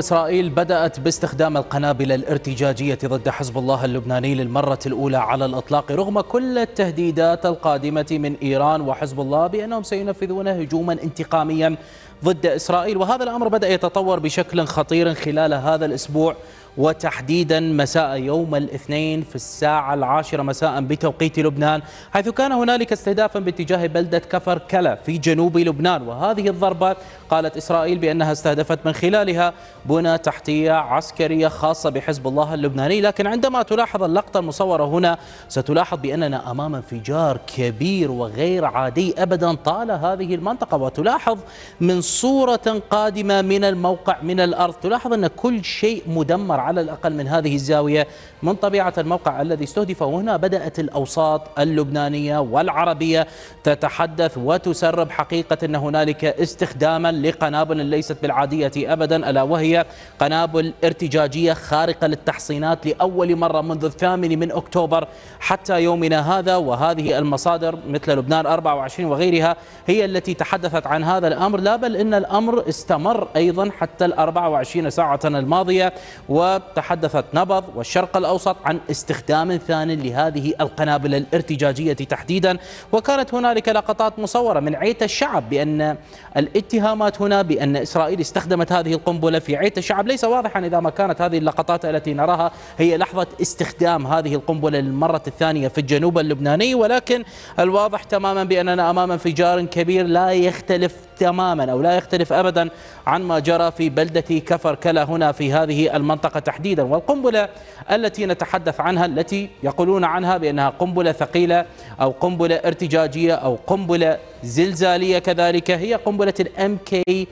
إسرائيل بدأت باستخدام القنابل الارتجاجية ضد حزب الله اللبناني للمرة الأولى على الإطلاق رغم كل التهديدات القادمة من إيران وحزب الله بأنهم سينفذون هجوما انتقاميا ضد إسرائيل وهذا الأمر بدأ يتطور بشكل خطير خلال هذا الأسبوع وتحديدا مساء يوم الاثنين في الساعة العاشرة مساء بتوقيت لبنان حيث كان هنالك استهدافا باتجاه بلدة كفر كلا في جنوب لبنان وهذه الضربة قالت إسرائيل بأنها استهدفت من خلالها بنى تحتية عسكرية خاصة بحزب الله اللبناني لكن عندما تلاحظ اللقطة المصورة هنا ستلاحظ بأننا أمام انفجار كبير وغير عادي أبدا طال هذه المنطقة وتلاحظ من صورة قادمة من الموقع من الأرض تلاحظ أن كل شيء مدمر على الأقل من هذه الزاوية من طبيعة الموقع الذي استهدف وهنا بدأت الأوساط اللبنانية والعربية تتحدث وتسرب حقيقة أن هنالك استخداما لقنابل ليست بالعادية أبدا ألا وهي قنابل ارتجاجية خارقة للتحصينات لأول مرة منذ الثامن من أكتوبر حتى يومنا هذا وهذه المصادر مثل لبنان 24 وغيرها هي التي تحدثت عن هذا الأمر لا بل إن الأمر استمر أيضا حتى ال 24 ساعة الماضية و الخطاب تحدثت نبض والشرق الأوسط عن استخدام ثان لهذه القنابل الارتجاجية تحديدا وكانت هنالك لقطات مصورة من عيت الشعب بأن الاتهامات هنا بأن إسرائيل استخدمت هذه القنبلة في عيت الشعب ليس واضحا إذا ما كانت هذه اللقطات التي نراها هي لحظة استخدام هذه القنبلة للمرة الثانية في الجنوب اللبناني ولكن الواضح تماما بأننا أمام انفجار كبير لا يختلف تماما أو لا يختلف أبدا عن ما جرى في بلدة كفر كلا هنا في هذه المنطقة تحديدا والقنبلة التي نتحدث عنها التي يقولون عنها بأنها قنبلة ثقيلة أو قنبلة ارتجاجية أو قنبلة زلزالية كذلك هي قنبلة الام كي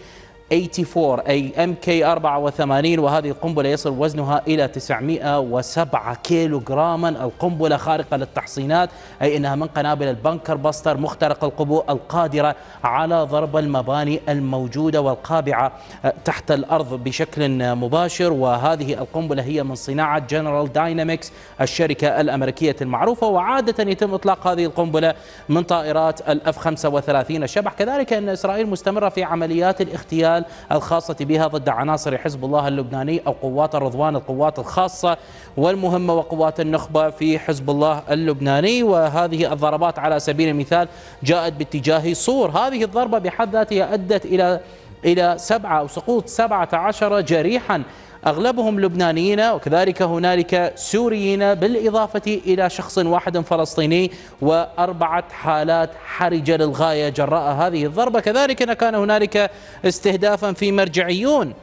84 أي ام كي 84 وهذه القنبلة يصل وزنها إلى 907 كيلو جراما القنبلة خارقة للتحصينات أي أنها من قنابل البنكر باستر مخترق القبو القادرة على ضرب المباني الموجودة والقابعة أه، تحت الأرض بشكل مباشر وهذه القنبلة هي من صناعة جنرال داينامكس الشركة الأمريكية المعروفة وعادة يتم إطلاق هذه القنبلة من طائرات الأف 35 الشبح كذلك أن إسرائيل مستمرة في عمليات الاغتيال القتال الخاصة بها ضد عناصر حزب الله اللبناني أو قوات الرضوان القوات الخاصة والمهمة وقوات النخبة في حزب الله اللبناني وهذه الضربات على سبيل المثال جاءت باتجاه صور هذه الضربة بحد ذاتها أدت إلى إلى سبعة أو سقوط سبعة عشر جريحا أغلبهم لبنانيين وكذلك هنالك سوريين بالإضافة إلى شخص واحد فلسطيني وأربعة حالات حرجة للغاية جراء هذه الضربة كذلك كان هنالك استهدافا في مرجعيون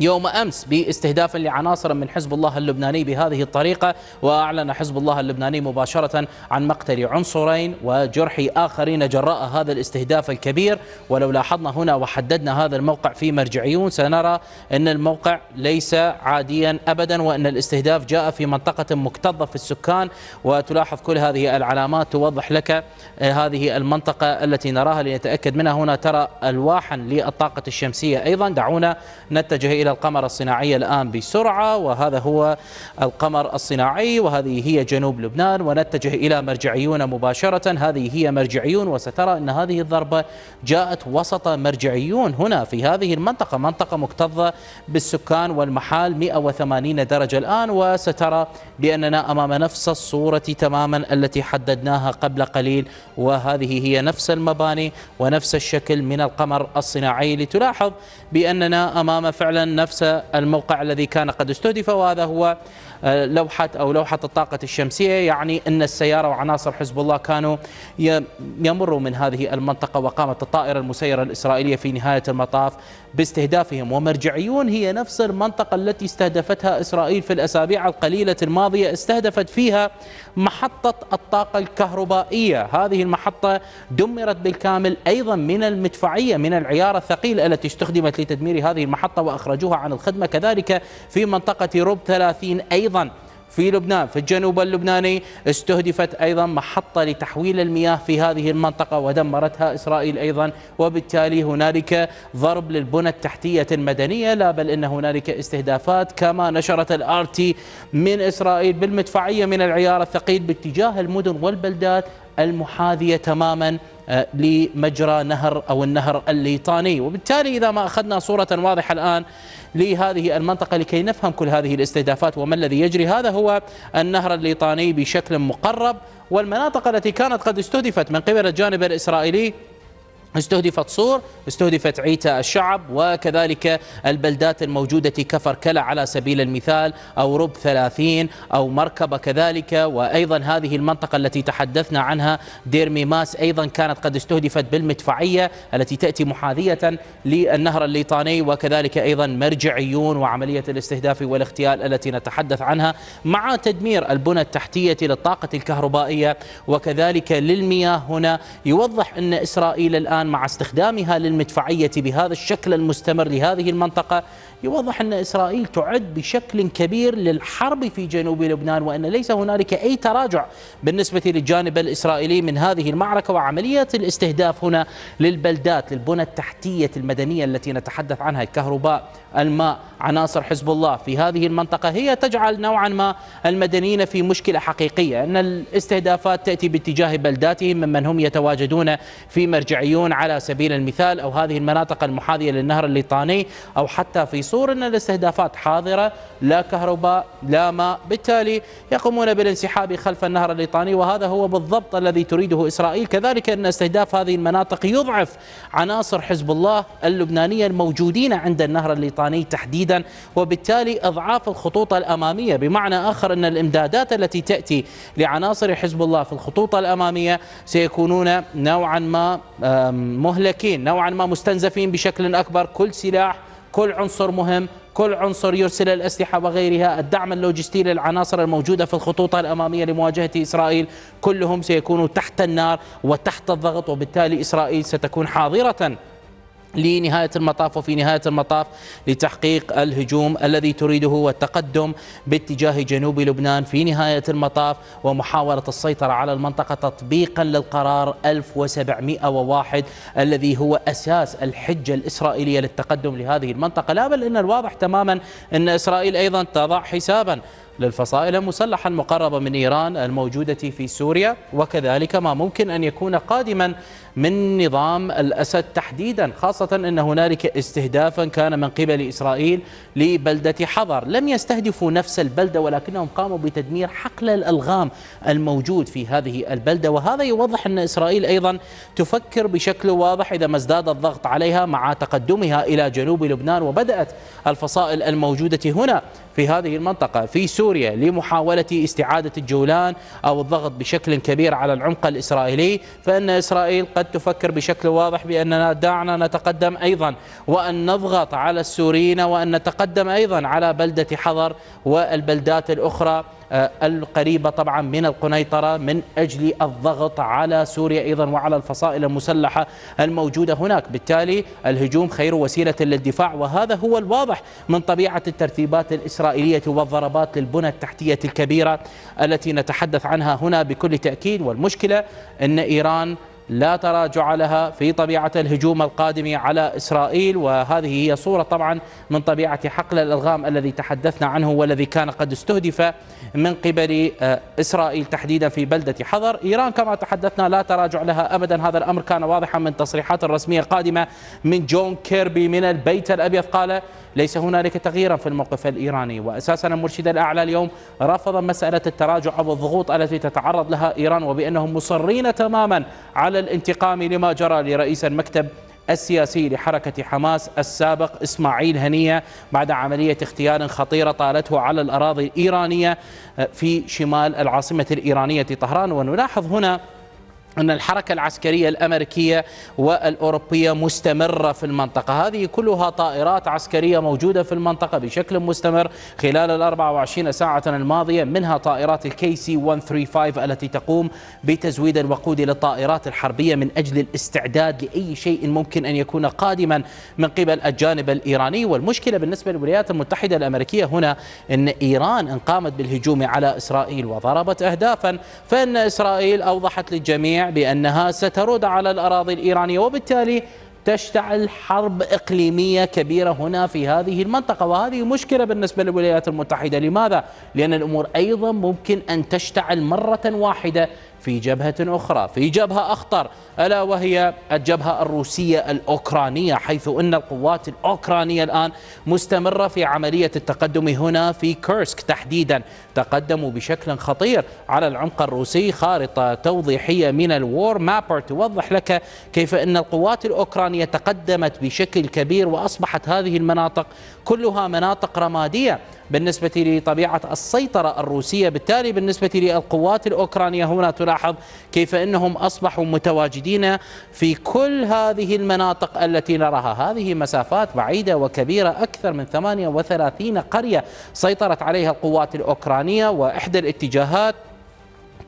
يوم امس باستهداف لعناصر من حزب الله اللبناني بهذه الطريقه واعلن حزب الله اللبناني مباشره عن مقتل عنصرين وجرح اخرين جراء هذا الاستهداف الكبير ولو لاحظنا هنا وحددنا هذا الموقع في مرجعيون سنرى ان الموقع ليس عاديا ابدا وان الاستهداف جاء في منطقه مكتظه في السكان وتلاحظ كل هذه العلامات توضح لك آه، هذه المنطقه التي نراها لنتاكد منها هنا ترى الواحا للطاقه الشمسيه ايضا دعونا نتجه إلى القمر الصناعي الآن بسرعة وهذا هو القمر الصناعي وهذه هي جنوب لبنان ونتجه إلى مرجعيون مباشرة هذه هي مرجعيون وسترى أن هذه الضربة جاءت وسط مرجعيون هنا في هذه المنطقة منطقة مكتظة بالسكان والمحال 180 درجة الآن وسترى بأننا أمام نفس الصورة تماما التي حددناها قبل قليل وهذه هي نفس المباني ونفس الشكل من القمر الصناعي لتلاحظ بأننا أمام فعلا نفس الموقع الذي كان قد استهدف وهذا هو آه، لوحة أو لوحة الطاقة الشمسية يعني أن السيارة وعناصر حزب الله كانوا يمروا من هذه المنطقة وقامت الطائرة المسيرة الإسرائيلية في نهاية المطاف باستهدافهم ومرجعيون هي نفس المنطقة التي استهدفتها إسرائيل في الأسابيع القليلة الماضية استهدفت فيها محطة الطاقة الكهربائية هذه المحطة دمرت بالكامل أيضا من المدفعية من العيار الثقيل التي استخدمت لتدمير هذه المحطة وأخرجوا خارجها عن الخدمة كذلك في منطقة روب 30 أيضا في لبنان في الجنوب اللبناني استهدفت أيضا محطة لتحويل المياه في هذه المنطقة ودمرتها إسرائيل أيضا وبالتالي هنالك ضرب للبنى التحتية المدنية لا بل أن هنالك استهدافات كما نشرت الآرتي من إسرائيل بالمدفعية من العيار الثقيل باتجاه المدن والبلدات المحاذية تماما آه، لمجرى نهر أو النهر الليطاني وبالتالي إذا ما أخذنا صورة واضحة الآن لهذه المنطقة لكي نفهم كل هذه الاستهدافات وما الذي يجري هذا هو النهر الليطاني بشكل مقرب والمناطق التي كانت قد استهدفت من قبل الجانب الإسرائيلي استهدفت صور استهدفت عيتا الشعب وكذلك البلدات الموجودة كفر كلا على سبيل المثال أو رب ثلاثين أو مركبة كذلك وأيضا هذه المنطقة التي تحدثنا عنها دير ميماس أيضا كانت قد استهدفت بالمدفعية التي تأتي محاذية للنهر الليطاني وكذلك أيضا مرجعيون وعملية الاستهداف والاغتيال التي نتحدث عنها مع تدمير البنى التحتية للطاقة الكهربائية وكذلك للمياه هنا يوضح أن إسرائيل الآن الآن مع استخدامها للمدفعية بهذا الشكل المستمر لهذه المنطقة يوضح أن إسرائيل تعد بشكل كبير للحرب في جنوب لبنان وأن ليس هنالك أي تراجع بالنسبة للجانب الإسرائيلي من هذه المعركة وعملية الاستهداف هنا للبلدات للبنى التحتية المدنية التي نتحدث عنها الكهرباء الماء عناصر حزب الله في هذه المنطقة هي تجعل نوعا ما المدنيين في مشكلة حقيقية أن الاستهدافات تأتي باتجاه بلداتهم ممن هم يتواجدون في مرجعيون على سبيل المثال أو هذه المناطق المحاذية للنهر الليطاني أو حتى في صور أن الاستهدافات حاضرة لا كهرباء لا ماء بالتالي يقومون بالانسحاب خلف النهر الليطاني وهذا هو بالضبط الذي تريده إسرائيل كذلك أن استهداف هذه المناطق يضعف عناصر حزب الله اللبنانية الموجودين عند النهر الليطاني تحديدا وبالتالي إضعاف الخطوط الأمامية بمعنى آخر أن الإمدادات التي تأتي لعناصر حزب الله في الخطوط الأمامية سيكونون نوعا ما مهلكين نوعا ما مستنزفين بشكل أكبر كل سلاح كل عنصر مهم كل عنصر يرسل الأسلحة وغيرها الدعم اللوجستي للعناصر الموجودة في الخطوط الأمامية لمواجهة إسرائيل كلهم سيكونوا تحت النار وتحت الضغط وبالتالي إسرائيل ستكون حاضرة لنهاية المطاف وفي نهاية المطاف لتحقيق الهجوم الذي تريده والتقدم باتجاه جنوب لبنان في نهاية المطاف ومحاولة السيطرة على المنطقة تطبيقا للقرار 1701 الذي هو أساس الحجة الإسرائيلية للتقدم لهذه المنطقة لا بل إن الواضح تماما أن إسرائيل أيضا تضع حسابا للفصائل المسلحة المقربة من إيران الموجودة في سوريا وكذلك ما ممكن أن يكون قادما من نظام الأسد تحديدا خاصة أن هنالك استهدافا كان من قبل إسرائيل لبلدة حضر لم يستهدفوا نفس البلدة ولكنهم قاموا بتدمير حقل الألغام الموجود في هذه البلدة وهذا يوضح أن إسرائيل أيضا تفكر بشكل واضح إذا ما ازداد الضغط عليها مع تقدمها إلى جنوب لبنان وبدأت الفصائل الموجودة هنا في هذه المنطقة في سوريا لمحاولة استعادة الجولان أو الضغط بشكل كبير على العمق الإسرائيلي فإن إسرائيل قد تفكر بشكل واضح بأننا دعنا نتقدم أيضا وأن نضغط على السوريين وأن نتقدم أيضا على بلدة حضر والبلدات الأخرى آه، القريبة طبعا من القنيطرة من أجل الضغط على سوريا أيضا وعلى الفصائل المسلحة الموجودة هناك بالتالي الهجوم خير وسيلة للدفاع وهذا هو الواضح من طبيعة الترتيبات الإسرائيلية والضربات للبنى التحتية الكبيرة التي نتحدث عنها هنا بكل تأكيد والمشكلة أن إيران لا تراجع لها في طبيعة الهجوم القادم على إسرائيل وهذه هي صورة طبعا من طبيعة حقل الألغام الذي تحدثنا عنه والذي كان قد استهدف من قبل آه، إسرائيل تحديدا في بلدة حضر إيران كما تحدثنا لا تراجع لها أبدا هذا الأمر كان واضحا من تصريحات رسمية قادمة من جون كيربي من البيت الأبيض قال ليس هنالك تغييرا في الموقف الإيراني وأساسا المرشد الأعلى اليوم رفض مسألة التراجع او الضغوط التي تتعرض لها إيران وبأنهم مصرين تماما على على الانتقام لما جرى لرئيس المكتب السياسي لحركة حماس السابق إسماعيل هنية بعد عملية اغتيال خطيرة طالته على الأراضي الإيرانية في شمال العاصمة الإيرانية طهران ونلاحظ هنا أن الحركة العسكرية الأمريكية والأوروبية مستمرة في المنطقة هذه كلها طائرات عسكرية موجودة في المنطقة بشكل مستمر خلال ال 24 ساعة الماضية منها طائرات الكي سي 135 التي تقوم بتزويد الوقود للطائرات الحربية من أجل الاستعداد لأي شيء ممكن أن يكون قادما من قبل الجانب الإيراني والمشكلة بالنسبة للولايات المتحدة الأمريكية هنا أن إيران إن قامت بالهجوم على إسرائيل وضربت أهدافا فإن إسرائيل أوضحت للجميع بأنها سترد على الأراضي الإيرانية وبالتالي تشتعل حرب إقليمية كبيرة هنا في هذه المنطقة وهذه مشكلة بالنسبة للولايات المتحدة لماذا؟ لأن الأمور أيضا ممكن أن تشتعل مرة واحدة في جبهة أخرى في جبهة أخطر ألا وهي الجبهة الروسية الأوكرانية حيث أن القوات الأوكرانية الآن مستمرة في عملية التقدم هنا في كيرسك تحديدا تقدموا بشكل خطير على العمق الروسي خارطة توضيحية من الوور مابر توضح لك كيف أن القوات الأوكرانية تقدمت بشكل كبير وأصبحت هذه المناطق كلها مناطق رمادية بالنسبة لطبيعة السيطرة الروسية بالتالي بالنسبة للقوات الأوكرانية هنا تلاحظ كيف أنهم أصبحوا متواجدين في كل هذه المناطق التي نراها هذه مسافات بعيدة وكبيرة أكثر من 38 قرية سيطرت عليها القوات الأوكرانية وإحدى الاتجاهات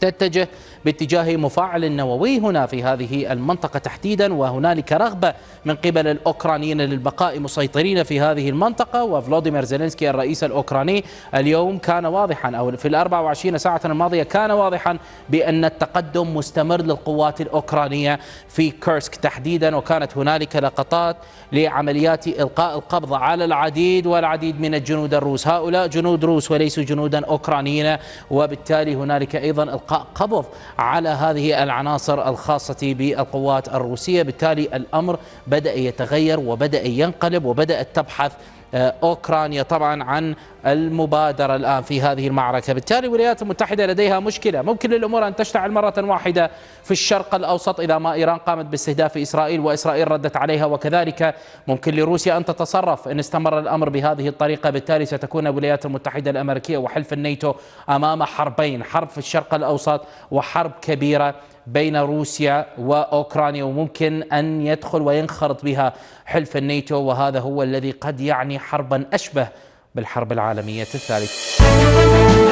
تتجه باتجاه مفاعل النووي هنا في هذه المنطقة تحديدا وهنالك رغبة من قبل الأوكرانيين للبقاء مسيطرين في هذه المنطقة وفلوديمير زيلينسكي الرئيس الأوكراني اليوم كان واضحا أو في ال 24 ساعة الماضية كان واضحا بأن التقدم مستمر للقوات الأوكرانية في كيرسك تحديدا وكانت هنالك لقطات لعمليات إلقاء القبض على العديد والعديد من الجنود الروس هؤلاء جنود روس وليسوا جنودا أوكرانيين وبالتالي هنالك أيضا إلقاء قبض على هذه العناصر الخاصة بالقوات الروسية بالتالي الأمر بدأ يتغير وبدأ ينقلب وبدأت تبحث آه، أوكرانيا طبعا عن المبادرة الآن في هذه المعركة بالتالي الولايات المتحدة لديها مشكلة ممكن للأمور أن تشتعل مرة واحدة في الشرق الأوسط إذا ما إيران قامت باستهداف إسرائيل وإسرائيل ردت عليها وكذلك ممكن لروسيا أن تتصرف إن استمر الأمر بهذه الطريقة بالتالي ستكون الولايات المتحدة الأمريكية وحلف الناتو أمام حربين حرب في الشرق الأوسط وحرب كبيرة بين روسيا واوكرانيا وممكن ان يدخل وينخرط بها حلف الناتو وهذا هو الذي قد يعني حربا أشبه بالحرب العالمية الثالثة